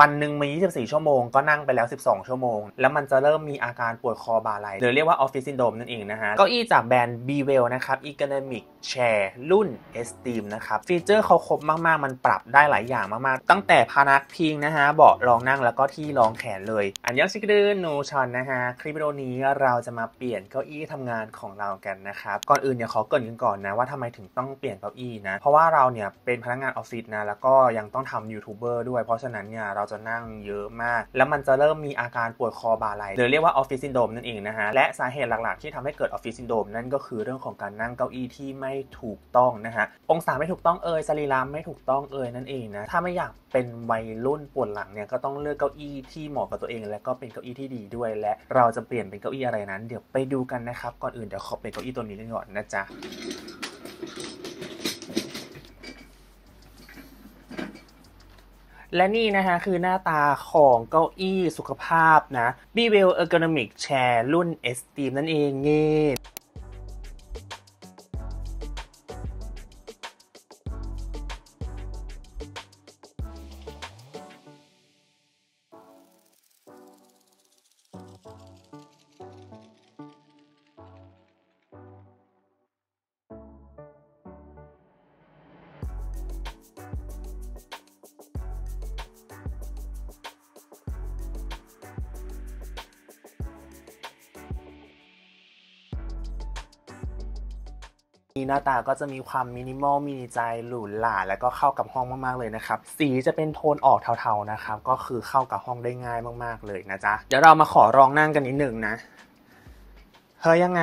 วันหนึ่งมี 24 ชั่วโมง ก็นั่งไปแล้ว 12 ชั่วโมง แล้วมันจะเริ่มมีอาการปวดคอบ่าไหลหรือเรียกว่าออฟฟิศซินโดมนั่นเองนะฮะเก้าอี้จากแบรนด์ b ีเวลนะครับอีกน o มิกแชร์รุ่น Esteem นะครับฟีเจอร์เขาครบมากๆ มันปรับได้หลายอย่างมากๆ ตั้งแต่พานักพิงนะฮะเบาะรองนั่งแล้วก็ที่รองแขนเลยอันยักษ์ชิกดิร์นูชอนนะฮะคลิปวิดีโอนี้เราจะมาเปลี่ยนเก้าอี้ทำงานของเรากันนะครับก่อนอื่นอย่าขอเกินกันก่อนนะว่าทำไมถึงต้องเปลี่ยนเก้าอี้นะเพราะว่าเราเนี่ยเป็นพนักงานออฟฟิศนะแล้วก็ยังต้องทายูทูบเบอร์ด้วย เพราะฉะนั้นเนี่ยเราเราจะนั่งเยอะมาก แล้วมันจะเริ่มมีอาการปวดคอบ่าไหลหรือเรียกว่าออฟฟิศซินโดมนั่นเองนะฮะ และสาเหตุหลักๆที่ทำให้เกิดออฟฟิศซินโดมนั่นก็คือเรื่องของการนั่งเก้าอี้ที่ไม่ถูกต้องนะฮะ องศาไม่ถูกต้องเอ่ยสรีระไม่ถูกต้องเอ่ยนั่นเองนะ ถ้าไม่อยากเป็นวัยรุ่นปวดหลังเนี่ย ก็ต้องเลือกเก้าอี้ที่เหมาะกับตัวเอง และก็เป็นเก้าอี้ที่ดีด้วย และ เราจะเปลี่ยนเป็นเก้าอี้อะไรนั้น เดี๋ยวไปดูกันนะครับ ก่อนอื่นเดี๋ยวขอเป็นเก้าอี้ตัวนี้ก่อนนะจ๊ะและนี่นะคะคือหน้าตาของเก้าอี้สุขภาพนะ b w e l l Ergonomic Chair รุ่น Esteem นั่นเองเงี้นี่หน้าตาก็จะมีความมินิมอลมีใจหรูหราแล้วก็เข้ากับห้องมากๆเลยนะครับ สีจะเป็นโทนออกเทาๆนะครับ ก็คือเข้ากับห้องได้ง่ายมากๆเลยนะจ๊ะ เดี๋ยวเรามาขอรองนั่งกันนิดหนึ่งนะ เฮ้ยยังไง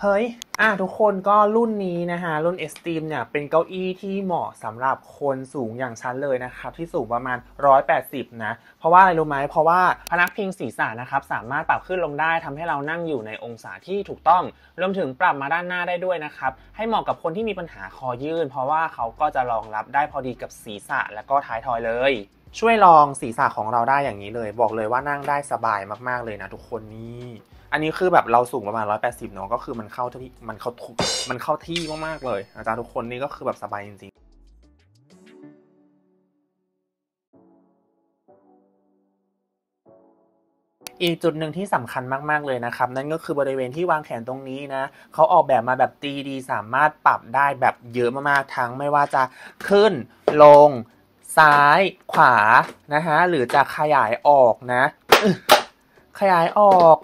เฮ้ยอ่ะ ทุกคนก็รุ่นนี้นะคะรุ่น e s t e a m เนี่ยเป็นเก้าอี้ที่เหมาะสำหรับคนสูงอย่างชั้นเลยนะครับ ที่สูงประมาณ180นะเพราะว่าอะไรรู้ไหมเพราะว่าพนักพิงศีรษะนะครับสามารถปรับขึ้นลงได้ทำให้เรานั่งอยู่ในองศาที่ถูกต้องรวมถึงปรับมาด้านหน้าได้ด้วยนะครับ ให้เหมาะกับคนที่มีปัญหาคอยื่น เพราะว่าเขาก็จะรองรับได้พอดีกับศีรษะและก็ท้ายทอยเลย ช่วยลองศีรษะของเราได้อย่างนี้เลย บอกเลยว่านั่งได้สบายมากๆเลยนะทุกคนนี่อันนี้คือแบบเราสูงประมาณ180เนาะก็คือมันเข้าที่มันเข้าทุกมันเข้าที่มากๆเลยอาจารย์ทุกคนนี่ก็คือแบบสบายจริงอีกจุดหนึ่งที่สำคัญมากๆเลยนะครับนั่นก็คือบริเวณที่วางแขนตรงนี้นะเขาออกแบบมาแบบตีดีสามารถปรับได้แบบเยอะมากๆทั้งไม่ว่าจะขึ้นลงซ้ายขวานะฮะหรือจะขยายออกนะ ขยายออก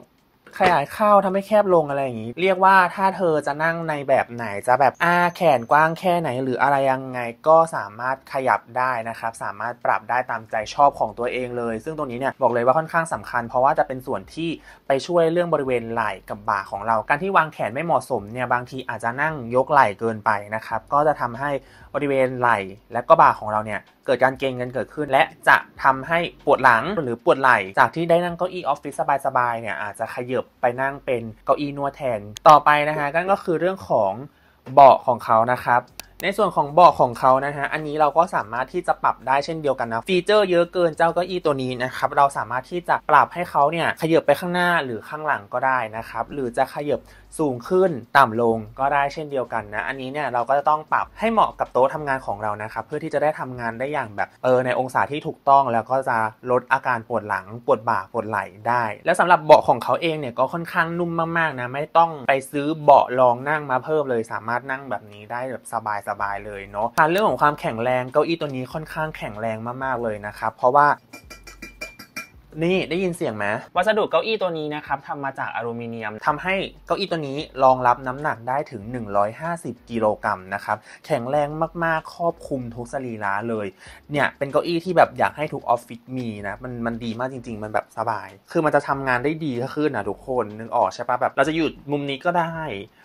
ขยายเข้าทำให้แคบลงอะไรอย่างนี้ เรียกว่าถ้าเธอจะนั่งในแบบไหนจะแบบอ้าแขนกว้างแค่ไหน หรืออะไรยังไงก็สามารถขยับได้นะครับ สามารถปรับได้ตามใจชอบของตัวเองเลย ซึ่งตรงนี้เนี่ยบอกเลยว่าค่อนข้างสำคัญ เพราะว่าจะเป็นส่วนที่ไปช่วยเรื่องบริเวณไหล่กับบ่าของเรา การที่วางแขนไม่เหมาะสมเนี่ยบางทีอาจจะนั่งยกไหล่เกินไปนะครับก็จะทำให้บริเวณไหล่และก็บ่าของเราเนี่ยเกิดการเกร็งกันเกิดขึ้นและจะทำให้ปวดหลังหรือปวดไหล่ จากที่ได้นั่งเก้าอี้ออฟฟิศสบายๆเนี่ยอาจจะขยับไปนั่งเป็นเก้าอี้นวดแทนต่อไปนะฮะนั่นก็คือเรื่องของเบาะของเขานะครับ ในส่วนของเบาะของเขานะฮะอันนี้เราก็สามารถที่จะปรับได้เช่นเดียวกันนะฟีเจอร์เยอะเกินเจ้าเก้าอี้ตัวนี้นะครับเราสามารถที่จะปรับให้เขาเนี่ยขยับไปข้างหน้าหรือข้างหลังก็ได้นะครับหรือจะขยับสูงขึ้น ต่ำลง ก็ได้เช่นเดียวกันนะ อันนี้เนี่ยเราก็จะต้องปรับให้เหมาะกับโต๊ะทำงานของเรานะครับ เพื่อที่จะได้ทำงานได้อย่างแบบเออในองศาที่ถูกต้องแล้วก็จะลดอาการปวดหลัง ปวดบ่า ปวดไหล่ได้ แล้วสำหรับเบาะของเขาเองเนี่ยก็ค่อนข้างนุ่มมาก ๆนะ ไม่ต้องไปซื้อเบาะรองนั่งมาเพิ่มเลย สามารถนั่งแบบนี้ได้แบบสบายๆเลยเนาะเรื่องของความแข็งแรง เก้าอี้ตัวนี้ค่อนข้างแข็งแรงมากๆเลยนะครับ เพราะว่านี่ ได้ยินเสียงไหมวัสดุเก้าอี้ตัวนี้นะครับทำมาจากอลูมิเนียม ทำให้เก้าอี้ตัวนี้รองรับน้ำหนักได้ถึง 150 กิโลกรัมนะครับ แข็งแรงมากๆครอบคลุมทุกสรีระเลย เนี่ย เป็นเก้าอี้ที่แบบอยากให้ทุกออฟฟิศมีนะมันมันดีมากจริง ๆ มันแบบสบาย คือมันจะทำงานได้ดีขึ้นนะทุกคนนึกออกใช่ปะแบบ เราจะหยุดมุมนี้ก็ได้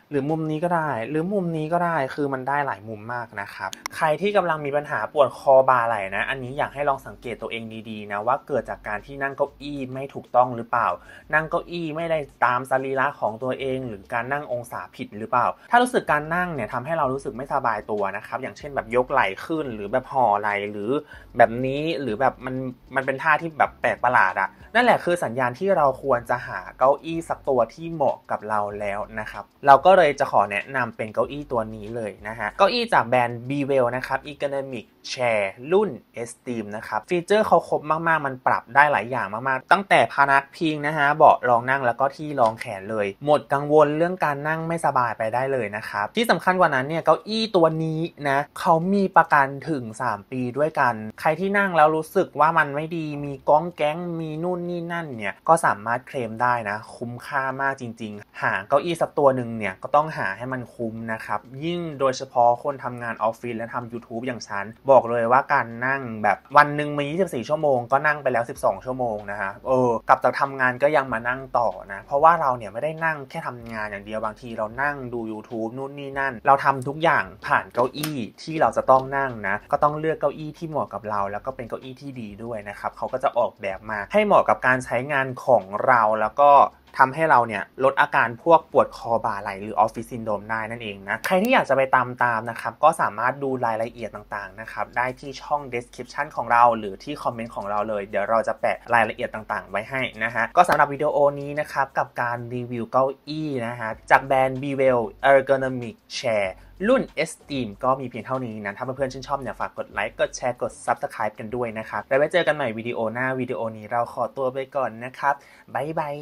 หรือมุมนี้ก็ได้ หรือมุมนี้ก็ได้คือมันได้หลายมุมมากนะครับใครที่กำลังมีปัญหาปวดคอบ่าไหล่นะอันนี้อยากให้ลองสังเกตตัวเองดีๆนะว่าเกิดจากการที่นั่งเก้าก้าอี้ไม่ถูกต้องหรือเปล่า นั่งเก้าอี้ไม่ได้ตามสรีระของตัวเองหรือการนั่งองศาผิดหรือเปล่า ถ้ารู้สึกการนั่งเนี่ยทำให้เรารู้สึกไม่สบายตัวนะครับ อย่างเช่นแบบยกไหล่ขึ้น หรือแบบห่อไหล่หรือแบบนี้หรือแบบมันมันเป็นท่าที่แบบแปลกประหลาดอะนั่นแหละคือสัญญาณที่เราควรจะหาเก้าอี้สักตัวที่เหมาะกับเราแล้วนะครับ เราก็เลยจะขอแนะนำเป็นเก้าอี้ตัวนี้เลยนะฮะ เก้าอี้จากแบรนด์ b w e l l นะครับ Economic Chair รุ่น Esteem นะครับ ฟีเจอร์เขาครบมากๆ มันปรับได้หลายอย่างางมากๆตั้งแต่พานักพิงนะฮะเบาะรองนั่งแล้วก็ที่รองแขนเลย หมดกังวลเรื่องการนั่งไม่สบายไปได้เลยนะครับที่สำคัญกว่านั้นเนี่ยเก้าอี้ตัวนี้ นะเขามีประกันถึง 3 ปีด้วยกัน ใครที่นั่งแล้วรู้สึกว่ามันไม่ดีมีก้องแก๊งมีนู่นนี่นั่นเนี่ยก็สามารถเคลมได้นะคุ้มค่ามากจริง ๆ หาเก้าอี้สักตัวหนึ่งเนี่ยก็ต้องหาให้มันคุ้มนะครับ ยิ่งโดยเฉพาะคนทำงานออฟฟิศและทำ YouTube อย่างฉันบอกเลยว่าการนั่งแบบวันหนึ่งมี24ชั่วโมง ก็นั่งไปแล้ว 12 ชั่วโมงงนะฮะเออกลับจากทำงานก็ยังมานั่งต่อนะ เพราะว่าเราเนี่ยไม่ได้นั่งแค่ทำงานอย่างเดียวบางทีเรานั่งดู YouTube นู่นนี่นั่น เราทำทุกอย่างผ่านเก้าอี้ที่เราจะต้องนั่งนะ ก็ต้องเลือกเก้าอี้ที่เหมาะกับเราแล้วก็เป็นเก้าอี้ที่ดีด้วยนะครับเขาก็จะออกแบบมาให้เหมาะกับการใช้งานของเราแล้วก็ทำให้เราเนี่ยลดอาการพวกปวดคอบ่าไหล หรือออฟฟิศซินโดมได้นั่นเองนะใครที่อยากจะไปตามตามนะครับก็สามารถดูรายละเอียดต่างๆนะครับได้ที่ช่อง description ของเรา หรือที่คอมเมนต์ของเราเลย เดี๋ยวเราจะแปะรายละเอียดต่างๆ ไว้ให้นะฮะก็สำหรับวิดีโอนี้นะครับกับการรีวิวเก้าอี้นะฮะจากแบรนด์ Bewell Ergonomic Chair รุ่น Esteem ก็มีเพียงเท่านี้นะถ้าเพื่อนๆชื่นชอบเนี่ยฝากกดไลค์กดแชร์กด Subscribe กันด้วยนะครับแล้วไว้เจอกันใหม่วิดีโอหน้าวิดีโอนี้เราขอตัวไปก่อนนะครับบ๊ายบาย